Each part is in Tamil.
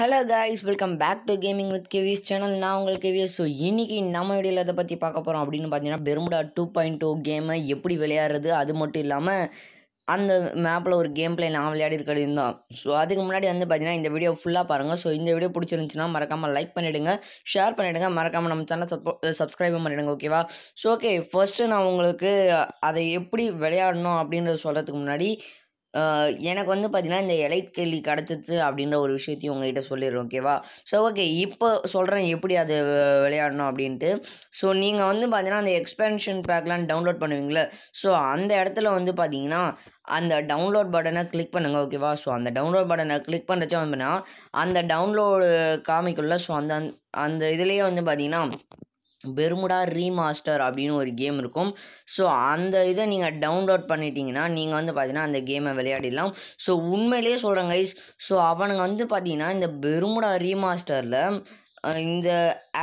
hello guys welcome back to gaming with KVS channel நான் உங்களுக்கு கேவிஎஸ் ஸோ இன்றைக்கி நம்ம வீடியோவில் இதை பற்றி பார்க்க போகிறோம் அப்படின்னு பார்த்தீங்கன்னா பெருமுடா டூ பாயிண்ட் டூ கேமை எப்படி விளையாடுறது அது மட்டும் இல்லாமல் அந்த மேப்பில் ஒரு கேம் பிளே நான் விளையாடிருக்கிறது தான் ஸோ அதுக்கு முன்னாடி வந்து பார்த்தீங்கன்னா இந்த வீடியோ ஃபுல்லாக பாருங்கள் ஸோ இந்த வீடியோ பிடிச்சிருந்துச்சுன்னா மறக்காமல் லைக் பண்ணிவிடுங்க ஷேர் பண்ணிவிடுங்க மறக்காமல் நம்ம சேனல் சப்போ சப்ஸ்கிரைப் பண்ணிவிடுங்க ஓகேவா ஸோ ஓகே ஃபஸ்ட்டு நான் உங்களுக்கு அதை எப்படி விளையாடணும் அப்படின்றத சொல்கிறதுக்கு முன்னாடி எனக்கு வந்து பார்த்திங்கன்னா இந்த எலைட் கேள்வி கிடச்சிச்சு அப்படின்ற ஒரு விஷயத்தையும் உங்கள்கிட்ட சொல்லிடுறேன் ஓகேவா ஸோ ஓகே இப்போ சொல்கிறேன் எப்படி அது விளையாடணும் அப்படின்ட்டு ஸோ நீங்கள் வந்து பார்த்தீங்கன்னா அந்த எக்ஸ்பென்ஷன் பேக்லாம் டவுன்லோட் பண்ணுவீங்களே ஸோ அந்த இடத்துல வந்து பார்த்தீங்கன்னா அந்த டவுன்லோட் பட்டனை கிளிக் பண்ணுங்கள் ஓகேவா ஸோ அந்த டவுன்லோட் பட்டனை கிளிக் பண்ணுறச்சோ அப்படின்னா அந்த டவுன்லோடு காமிக்குள்ள ஸோ அந்த அந்த இதுலேயே வந்து பார்த்திங்கன்னா பெருமுடா ரீமாஸ்டர் அப்படின்னு ஒரு கேம் இருக்கும் ஸோ அந்த இதை நீங்கள் டவுன்லோட் பண்ணிட்டீங்கன்னா நீங்கள் வந்து பார்த்தீங்கன்னா அந்த கேமை விளையாடிடலாம் ஸோ உண்மையிலேயே சொல்கிறேன் கைஸ் ஸோ அவனுங்க வந்து பார்த்தீங்கன்னா இந்த பெருமுடா ரீமாஸ்டரில் இந்த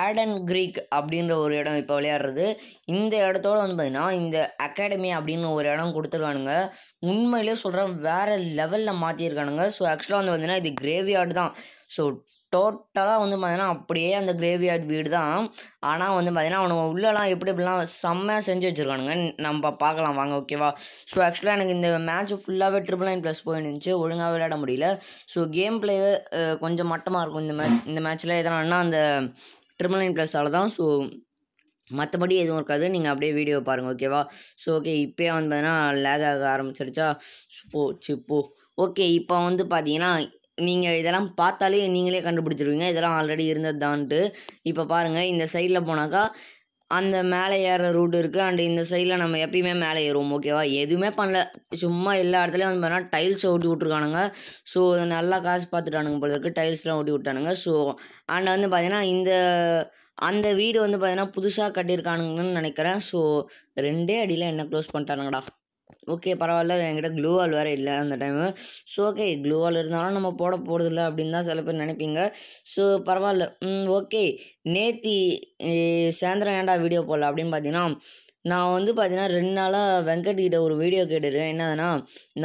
ஆடன் கிரீக் அப்படின்ற ஒரு இடம் இப்போ விளையாடுறது இந்த இடத்தோட வந்து பார்த்திங்கன்னா இந்த அகாடமி அப்படின்னு ஒரு இடம் கொடுத்துருக்கானுங்க உண்மையிலே சொல்கிறேன் வேறு லெவலில் மாற்றிருக்கானுங்க ஸோ ஆக்சுவலாக வந்து பார்த்திங்கன்னா இது கிரேவியார்டு தான் ஸோ டோட்டலாக வந்து பார்த்தீங்கன்னா அப்படியே அந்த கிரேவியார்ட் வீடு தான் ஆனால் வந்து பார்த்தீங்கன்னா அவனுங்க உள்ளெல்லாம் எப்படி எப்படிலாம் செம்மையாக செஞ்சு வச்சுருக்கானுங்க நம்ம பார்க்கலாம் வாங்க ஓகேவா ஸோ ஆக்சுவலாக எனக்கு இந்த மேட்ச் ஃபுல்லாகவே ட்ரிபிள் நைன் ப்ளஸ் போயிருந்துச்சு ஒழுங்காக விளையாட முடியல ஸோ கேம் பிளேவே கொஞ்சம் மட்டமாக இருக்கும் இந்த மேட்ச் இந்த மேட்ச்சில் எதனால்னா அந்த ட்ரிபிள் நைன் ப்ளஸ்ஸால் தான் ஸோ மற்றபடி எதுவும் இருக்காது நீங்கள் அப்படியே வீடியோ பாருங்கள் ஓகேவா ஸோ ஓகே இப்போயே வந்து பார்த்தீங்கன்னா லேக் ஆக ஆரம்பிச்சிருச்சா போச்சு போ ஓகே இப்போ வந்து பார்த்தீங்கன்னா நீங்கள் இதெல்லாம் பார்த்தாலே நீங்களே கண்டுபிடிச்சிருவீங்க இதெல்லாம் ஆல்ரெடி தான்ட்டு இப்போ பாருங்கள் இந்த சைடில் போனாக்கா அந்த மேலே ஏறுற ரூட் இருக்குது அண்டு இந்த சைடில் நம்ம எப்பயுமே மேலே ஏறுவோம் ஓகேவா எதுவுமே பண்ணல சும்மா எல்லா இடத்துலையும் வந்து பார்த்தோன்னா டைல்ஸை ஓட்டி விட்ருக்கானுங்க ஸோ நல்லா காசு பார்த்துட்டானுங்க போல இருக்குது டைல்ஸ்லாம் ஓட்டி விட்டானுங்க ஸோ அண்ட் வந்து பார்த்தீங்கன்னா இந்த அந்த வீடு வந்து பார்த்தீங்கன்னா புதுசாக கட்டியிருக்கானுங்கன்னு நினைக்கிறேன் ஸோ ரெண்டே அடியில் என்ன க்ளோஸ் பண்ணிட்டானுங்கடா ஓகே பரவாயில்ல என்கிட்ட க்ளூவால் வேறு இல்லை அந்த டைமு ஸோ ஓகே க்ளூவால் இருந்தாலும் நம்ம போட இல்லை அப்படின்னு தான் சில பேர் நினைப்பீங்க ஸோ பரவாயில்ல ஓகே நேத்தி சாயந்தரம் ஏன்டா வீடியோ போடல அப்படின்னு பார்த்தீங்கன்னா நான் வந்து பார்த்தீங்கன்னா ரெண்டு நாளாக வெங்கட் ஒரு வீடியோ கேட்டுருக்கேன் என்னதுன்னா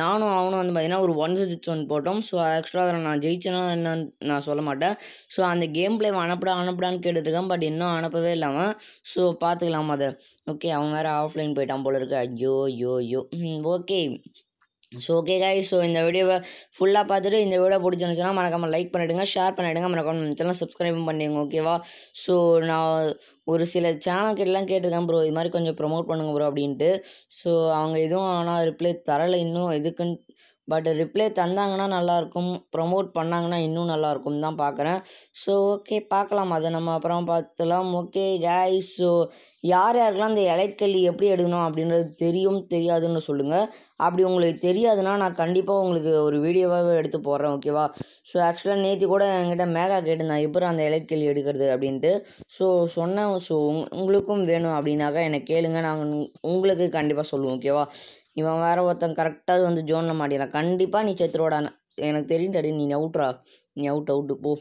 நானும் அவனும் வந்து பார்த்தீங்கன்னா ஒரு ஒன் சிக்ஸ் ஒன் போட்டோம் ஸோ ஆக்சுவலாக அதில் நான் ஜெயிச்சேன்னா என்னன்னு நான் சொல்ல மாட்டேன் ஸோ அந்த கேம் பிளே அனுப்பிட அனுப்பிடான்னு கேட்டுருக்கேன் பட் இன்னும் அனுப்பவே இல்லாமல் ஸோ பார்த்துக்கலாம் அதை ஓகே அவன் வேறு ஆஃப்லைன் போயிட்டான் போல இருக்கு ஐயோ ஐயோ ஐயோ okay so okay guys so இந்த வீடியோவை ஃபுல்லாக பார்த்துட்டு இந்த வீடியோ பிடிச்சிருந்துச்சுன்னா மறக்காமல் லைக் பண்ணிவிடுங்க ஷேர் பண்ணிவிடுங்க மறக்காமல் சேனல் சப்ஸ்கிரைபும் பண்ணிடுங்க ஓகேவா ஸோ நான் ஒரு சில சேனல் கிட்டலாம் கேட்டிருக்கேன் ப்ரோ இது மாதிரி கொஞ்சம் ப்ரொமோட் பண்ணுங்க ப்ரோ அப்படின்ட்டு ஸோ அவங்க எதுவும் ஆனால் ரிப்ளை தரலை இன்னும் எதுக்குன்னு பட் ரிப்ளை தந்தாங்கன்னா நல்லாயிருக்கும் ப்ரொமோட் பண்ணாங்கன்னா இன்னும் நல்லாயிருக்கும் தான் பார்க்குறேன் ஸோ ஓகே பார்க்கலாம் அதை நம்ம அப்புறம் பார்த்துலாம் ஓகே கேய் ஸோ யார் யாருக்கெல்லாம் இந்த இலைக்கல்லி எப்படி எடுக்கணும் அப்படின்றது தெரியும் தெரியாதுன்னு சொல்லுங்கள் அப்படி உங்களுக்கு தெரியாதுன்னா நான் கண்டிப்பாக உங்களுக்கு ஒரு வீடியோவாகவே எடுத்து போடுறேன் ஓகேவா ஸோ ஆக்சுவலாக நேற்று கூட என்கிட்ட மேகா கேட்டிருந்தேன் எப்படி அந்த இலைக்கல்லி எடுக்கிறது அப்படின்ட்டு ஸோ சொன்னேன் ஸோ உங்களுக்கும் வேணும் அப்படின்னாக்கா என்னை கேளுங்க நாங்கள் உங்களுக்கு கண்டிப்பாக சொல்லுவோம் ஓகேவா இவன் வேறு ஒருத்தன் கரெக்டாக வந்து ஜோனில் மாட்டிடலாம் கண்டிப்பாக நீ செத்துருவோடான எனக்கு தெரியுண்டாடி நீ அவுட்ரா நீ அவுட் அவுட்டு போ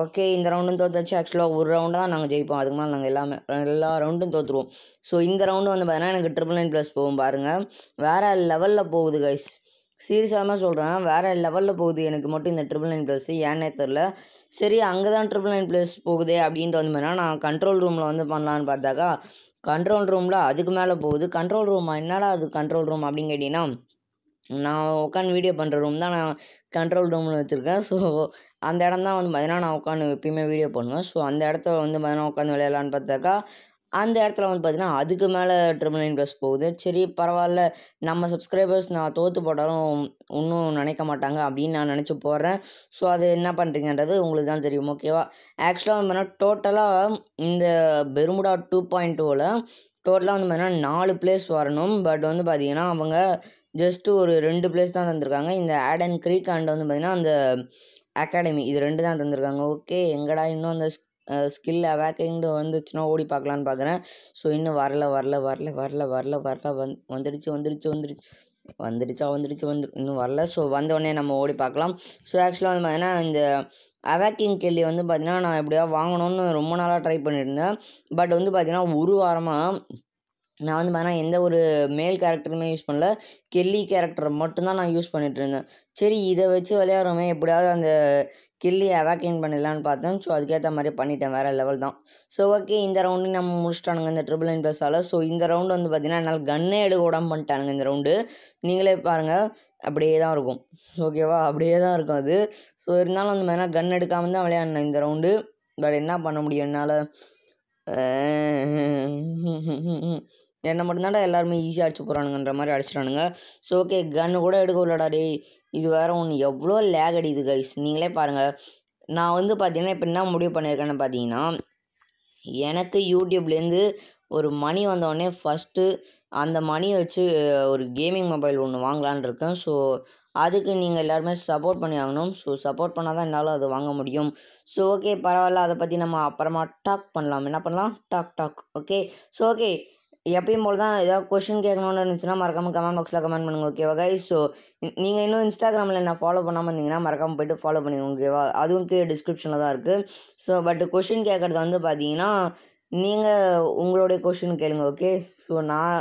ஓகே இந்த ரவுண்டும் தோத்தாச்சு ஆக்சுவலாக ஒரு ரவுண்டு தான் நாங்கள் ஜெயிப்போம் அதுக்கு மேலே நாங்கள் எல்லாமே எல்லா ரவுண்டும் தோற்றுருவோம் ஸோ இந்த ரவுண்டு வந்து பார்த்தீங்கன்னா எனக்கு ட்ரிபிள் நைன் ப்ளஸ் போகும் பாருங்கள் வேறு லெவலில் போகுது கைஸ் சீரியஸாக சொல்கிறேன் வேறு லெவலில் போகுது எனக்கு மட்டும் இந்த ட்ரிபிள் நைன் ப்ளஸ் ஏன்னே தெரில சரி அங்கே தான் ட்ரிபிள் நைன் ப்ளஸ் போகுது அப்படின்ட்டு வந்து நான் கண்ட்ரோல் ரூமில் வந்து பண்ணலான்னு பார்த்தாக்கா கண்ட்ரோல் ரூமில் அதுக்கு மேலே போகுது கண்ட்ரோல் ரூமா என்னடா அது கண்ட்ரோல் ரூம் அப்படின்னு கேட்டிங்கன்னா நான் உட்காந்து வீடியோ பண்ணுற ரூம் தான் நான் கண்ட்ரோல் ரூமில் வச்சுருக்கேன் ஸோ அந்த இடம் தான் வந்து பார்த்திங்கன்னா நான் உட்காந்து எப்பயுமே வீடியோ பண்ணுவேன் ஸோ அந்த இடத்துல வந்து பார்த்திங்கன்னா உட்காந்து விளையாடலான்னு பார்த்தாக்கா அந்த இடத்துல வந்து பார்த்திங்கன்னா அதுக்கு மேலே ட்ரிபிள் நைன் ப்ளஸ் போகுது சரி பரவாயில்ல நம்ம சப்ஸ்கிரைபர்ஸ் நான் தோற்று போட்டாலும் இன்னும் நினைக்க மாட்டாங்க அப்படின்னு நான் நினச்சி போடுறேன் ஸோ அது என்ன பண்ணுறீங்கன்றது உங்களுக்கு தான் தெரியும் ஓகேவா ஆக்சுவலாக வந்து பார்த்தீங்கன்னா டோட்டலாக இந்த பெருமுடா டூ பாயிண்ட் டூவில் டோட்டலாக வந்து பார்த்திங்கன்னா நாலு பிளேஸ் வரணும் பட் வந்து பார்த்திங்கன்னா அவங்க ஜஸ்ட்டு ஒரு ரெண்டு பிளேஸ் தான் தந்திருக்காங்க இந்த ஆட் அண்ட் கிரீக் அண்ட் வந்து பார்த்திங்கன்னா அந்த அகாடமி இது ரெண்டு தான் தந்திருக்காங்க ஓகே எங்கடா இன்னும் அந்த ஸ்கில் அவேக்கிங்டு வந்துச்சுன்னா ஓடி பார்க்கலான்னு பார்க்குறேன் ஸோ இன்னும் வரல வரல வரல வரல வரல வரல வந் வந்துடுச்சு வந்துடுச்சு வந்துடுச்சு வந்துடுச்சா வந்துடுச்சு வந்து இன்னும் வரல ஸோ வந்தோடனே நம்ம ஓடி பார்க்கலாம் ஸோ ஆக்சுவலாக வந்து பார்த்தீங்கன்னா இந்த அவேக்கிங் கேள்வி வந்து பார்த்திங்கன்னா நான் எப்படியா வாங்கணும்னு ரொம்ப நாளாக ட்ரை பண்ணியிருந்தேன் பட் வந்து பார்த்திங்கன்னா ஒரு வாரமாக நான் வந்து பார்த்தீங்கன்னா எந்த ஒரு மேல் கேரக்டருமே யூஸ் பண்ணல கெல்லி கேரக்டரை மட்டும்தான் நான் யூஸ் பண்ணிகிட்டு இருந்தேன் சரி இதை வச்சு விளையாடுறோமே எப்படியாவது அந்த கில்லி அவாக்கின் பண்ணிடலான்னு பார்த்தேன் ஸோ அதுக்கேற்ற மாதிரி பண்ணிட்டேன் வேறு லெவல் தான் ஸோ ஓகே இந்த ரவுண்டு நம்ம முடிச்சிட்டானுங்க இந்த ட்ரிபிள் நைன் ப்ளஸால் ஸோ இந்த ரவுண்டு வந்து பார்த்திங்கன்னா என்னால் கன்னே எடுக்க உடம்பு பண்ணிட்டானுங்க இந்த ரவுண்டு நீங்களே பாருங்கள் அப்படியே தான் இருக்கும் ஓகேவா அப்படியே தான் இருக்கும் அது ஸோ இருந்தாலும் வந்து மாதிரி கன் எடுக்காமல் தான் விளையாடினேன் இந்த ரவுண்டு பட் என்ன பண்ண முடியும் என்னால் என்னை மட்டும்தான்டா எல்லாருமே ஈஸியாக அடிச்சு போகிறானுங்கன்ற மாதிரி அடிச்சிடானுங்க ஸோ ஓகே கன்று கூட எடுக்க விளையாடாடி டேய் இது வேறு ஒன்று எவ்வளோ லேக் அடிது கைஸ் நீங்களே பாருங்கள் நான் வந்து பார்த்தீங்கன்னா இப்போ என்ன முடிவு பண்ணியிருக்கேன்னு பார்த்தீங்கன்னா எனக்கு யூடியூப்லேருந்து ஒரு மணி வந்தோடனே ஃபஸ்ட்டு அந்த மணி வச்சு ஒரு கேமிங் மொபைல் ஒன்று வாங்கலான் இருக்கேன் ஸோ அதுக்கு நீங்கள் எல்லாருமே சப்போர்ட் பண்ணி ஆகணும் ஸோ சப்போர்ட் பண்ணால் தான் என்னால் அது வாங்க முடியும் ஸோ ஓகே பரவாயில்ல அதை பற்றி நம்ம அப்புறமா டாக் பண்ணலாம் என்ன பண்ணலாம் talk talk okay so okay எப்பயும் போல் தான் ஏதாவது கொஷின் கேட்கணும்னு இருந்துச்சுன்னா மறக்காமல் கமெண்ட் பாக்ஸில் கமெண்ட் பண்ணுங்க ஓகேவா கைஸ் ஸோ நீங்கள் இன்னும் இன்ஸ்டாகிராமில் என்ன ஃபாலோ பண்ணாமல் இருந்தீங்கன்னா மறக்காமல் போய்ட்டு ஃபாலோ பண்ணிக்கோங்க ஓகேவா அதுவும் கீழே டிஸ்கிரிப்ஷனில் தான் இருக்குது ஸோ பட் கொஷின் கேட்குறது வந்து பார்த்தீங்கன்னா நீங்கள் உங்களுடைய கொஷின் கேளுங்க ஓகே ஸோ நான்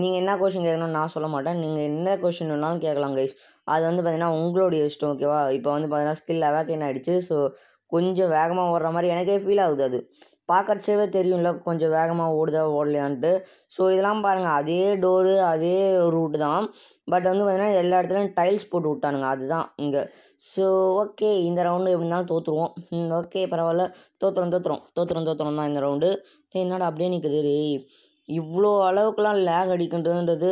நீங்கள் என்ன கொஷின் கேட்கணும்னு நான் சொல்ல மாட்டேன் நீங்கள் என்ன கொஷின் வேணாலும் கேட்கலாம் கைஸ் அது வந்து பார்த்தீங்கன்னா உங்களுடைய இஷ்டம் ஓகேவா இப்போ வந்து பார்த்தீங்கன்னா ஸ்கில் அவேக்கன் ஆகிடுச்சு ஸோ கொஞ்சம் வேகமாக ஓடுற மாதிரி எனக்கே ஃபீல் ஆகுது அது பார்க்குறச்சவே தெரியும்ல கொஞ்சம் வேகமாக ஓடுதா ஓடலையான்ட்டு ஸோ இதெல்லாம் பாருங்கள் அதே டோரு அதே ரூட்டு தான் பட் வந்து பார்த்திங்கனா எல்லா இடத்துலையும் டைல்ஸ் போட்டு விட்டானுங்க அதுதான் இங்கே ஸோ ஓகே இந்த ரவுண்டு எப்படி இருந்தாலும் தோற்றுருவோம் ஓகே பரவாயில்ல தோற்றுறோம் தோற்றுறோம் தோற்றுறோம் தோற்றுறோம் தான் இந்த ரவுண்டு என்னடா அப்படியே நிற்குது ரே இவ்வளோ அளவுக்குலாம் லேக் அடிக்கின்றதுன்றது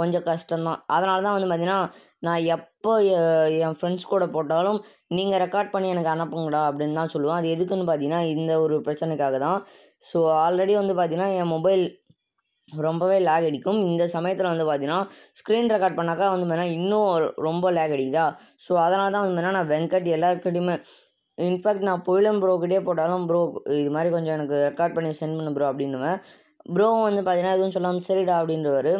கொஞ்சம் கஷ்டம்தான் அதனால தான் வந்து பார்த்திங்கன்னா நான் எப்போ என் ஃப்ரெண்ட்ஸ் கூட போட்டாலும் நீங்கள் ரெக்கார்ட் பண்ணி எனக்கு அனுப்புங்கடா அப்படின்னு தான் சொல்லுவேன் அது எதுக்குன்னு பார்த்தீங்கன்னா இந்த ஒரு பிரச்சனைக்காக தான் ஸோ ஆல்ரெடி வந்து பார்த்தீங்கன்னா என் மொபைல் ரொம்பவே லேக் அடிக்கும் இந்த சமயத்தில் வந்து பார்த்தீங்கன்னா ஸ்க்ரீன் ரெக்கார்ட் பண்ணாக்கா வந்து பார்த்தீங்கன்னா இன்னும் ரொம்ப லேக் அடிக்குதா ஸோ அதனால தான் வந்து பார்த்தீங்கன்னா நான் வெங்கட் எல்லாருக்கிட்டையுமே இன்ஃபேக்ட் நான் புயலம் ப்ரோக்கிட்டே போட்டாலும் ப்ரோ இது மாதிரி கொஞ்சம் எனக்கு ரெக்கார்ட் பண்ணி சென்ட் பண்ணு ப்ரோ அப்படின்னுவேன் ப்ரோ வந்து பார்த்தீங்கன்னா எதுவும் சொல்லாமல் சரிடா அப்படின்றவர்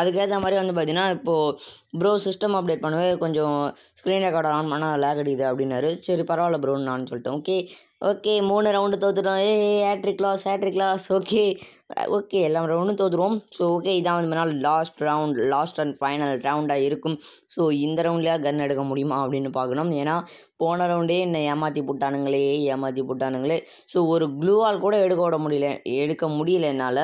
அதுக்கேற்ற மாதிரி வந்து பார்த்தீங்கன்னா இப்போது ப்ரோ சிஸ்டம் அப்டேட் பண்ணவே கொஞ்சம் ஸ்க்ரீன் ரெக்கார்டர் ஆன் பண்ணால் லேக் அடிக்குது அப்படின்னாரு சரி பரவாயில்ல ப்ரோன்னு நான் சொல்லிட்டேன் ஓகே ஓகே மூணு ரவுண்டு தோத்துட்டோம் a hattrick loss hattrick loss okay okay எல்லாம் ரவுண்டும் தோத்துருவோம் ஸோ ஓகே இதான் வந்து நாள் last round last and final ரவுண்டாக இருக்கும் ஸோ இந்த ரவுண்ட்லேயே கன் எடுக்க முடியுமா அப்படின்னு பார்க்கணும் ஏன்னா போன ரவுண்டே என்னை ஏமாற்றி போட்டானுங்களே ஏமாற்றி போட்டானுங்களே ஸோ ஒரு க்ளூவால் கூட எடுக்க விட முடியல எடுக்க முடியல என்னால்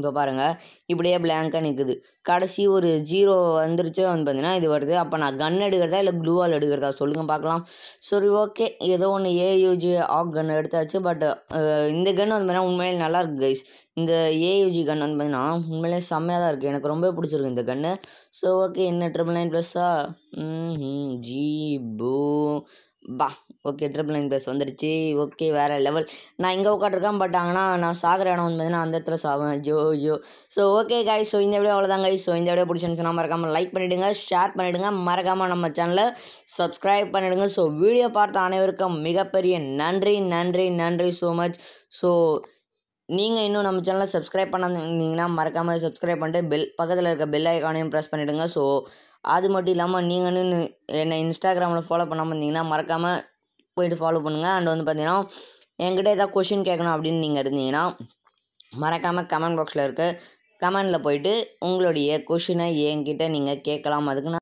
இப்போ பாருங்கள் இப்படியே பிளாங்காக நிற்குது கடைசி ஒரு ஜீரோ வந்துருச்சு வந்து பார்த்தீங்கன்னா இது வருது அப்போ நான் கன் எடுக்கிறதா இல்லை க்ளூவால் எடுக்கிறதா சொல்லுங்கள் பார்க்கலாம் சரி ஓகே ஏதோ ஒன்று ஏயூஜி ஆக் கன் எடுத்தாச்சு பட் இந்த கன் வந்து பார்த்தீங்கன்னா உண்மையிலே நல்லா இருக்குது கைஸ் இந்த ஏயூஜி கன் வந்து பார்த்தீங்கன்னா உண்மையிலே செம்மையாக தான் இருக்குது எனக்கு ரொம்ப பிடிச்சிருக்கு இந்த கன்று ஸோ ஓகே என்ன ட்ரிபிள் நைன் ப்ளஸ்ஸா ஜி பூ பா ஓகே ட்ரிபிள் நைன் ப்ளஸ் வந்துடுச்சு ஓகே வேறு லெவல் நான் இங்கே உட்காட்ருக்கேன் பட் ஆனால் நான் சாகிற இடம் வந்து நான் அந்த இடத்துல சாவேன் ஜோ ஜோ ஸோ ஓகே காய் ஸோ இந்த வீடியோ அவ்வளோதான் காய் ஸோ இந்த வீடியோ பிடிச்சிருந்துச்சுன்னா மறக்காமல் லைக் பண்ணிவிடுங்க ஷேர் பண்ணிவிடுங்க மறக்காமல் நம்ம சேனலை சப்ஸ்கிரைப் பண்ணிவிடுங்க ஸோ வீடியோ பார்த்த அனைவருக்கும் மிகப்பெரிய நன்றி நன்றி நன்றி ஸோ மச் ஸோ நீங்கள் இன்னும் நம்ம சேனலை சப்ஸ்கிரைப் பண்ணிங்கன்னா மறக்காமல் சப்ஸ்கிரைப் பண்ணிட்டு பெல் பக்கத்தில் இருக்க பெல் ஐக்கானையும் ப்ரெஸ் பண்ணிவிடுங்க ஸோ அது மட்டும் இல்லாமல் நீங்கள் இன்னும் என்னை இன்ஸ்டாகிராமில் ஃபாலோ பண்ணாமல் இருந்தீங்கன்னா மறக்காமல் போயிட்டு ஃபாலோ பண்ணுங்கள் அண்ட் வந்து பார்த்தீங்கன்னா என்கிட்ட ஏதாவது கொஷின் கேட்கணும் அப்படின்னு நீங்கள் இருந்தீங்கன்னா மறக்காமல் கமெண்ட் பாக்ஸில் இருக்க கமெண்டில் போயிட்டு உங்களுடைய கொஷினை என்கிட்ட நீங்கள் கேட்கலாம் அதுக்கு நான்